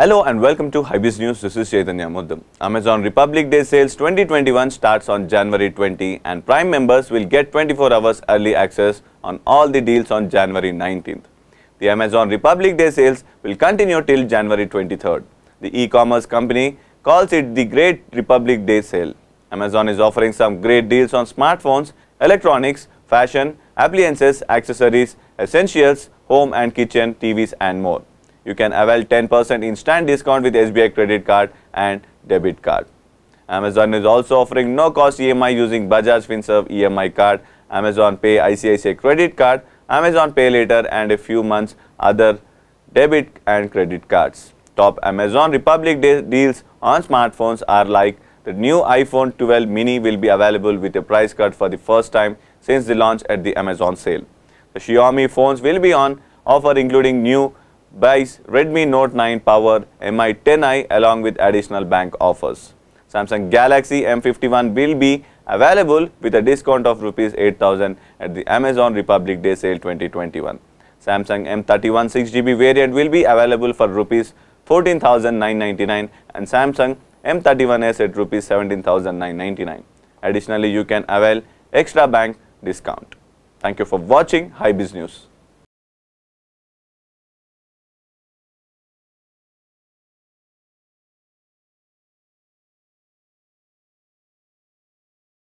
Hello and welcome to Hybiz News. This is Chaitanya Muddam. Amazon Republic Day sales 2021 starts on January 20 and Prime members will get 24 hours early access on all the deals on January 19th. The Amazon Republic Day sales will continue till January 23rd. The e-commerce company calls it the Great Republic Day sale. Amazon is offering some great deals on smartphones, electronics, fashion, appliances, accessories, essentials, home and kitchen, TVs and more you can avail 10% instant discount with SBI credit card and debit card. Amazon is also offering no cost EMI using Bajaj FinServe EMI card, Amazon Pay ICICI credit card, Amazon Pay later and a few months other debit and credit cards. Top Amazon Republic de deals on smartphones are like the new iPhone 12 mini will be available with a price cut for the first time since the launch at the Amazon sale. The Xiaomi phones will be on offer including new buys Redmi Note 9 Power Mi 10i along with additional bank offers. Samsung Galaxy M51 will be available with a discount of rupees 8000 at the Amazon Republic Day sale 2021. Samsung M31 6GB variant will be available for rupees 14999 and Samsung M31s at rupees 17999. Additionally, you can avail extra bank discount. Thank you for watching High Biz News.